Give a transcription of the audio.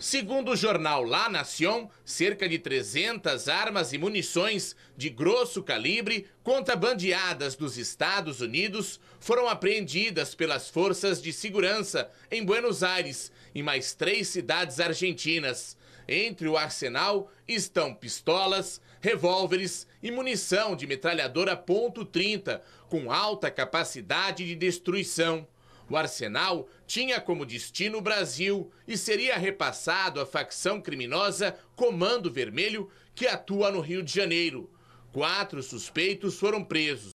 Segundo o jornal La Nación, cerca de 300 armas e munições de grosso calibre, contrabandeadas dos Estados Unidos, foram apreendidas pelas forças de segurança em Buenos Aires e mais três cidades argentinas. Entre o arsenal estão pistolas, revólveres e munição de metralhadora .30 com alta capacidade de destruição. O arsenal tinha como destino o Brasil e seria repassado à facção criminosa Comando Vermelho, que atua no Rio de Janeiro. Quatro suspeitos foram presos.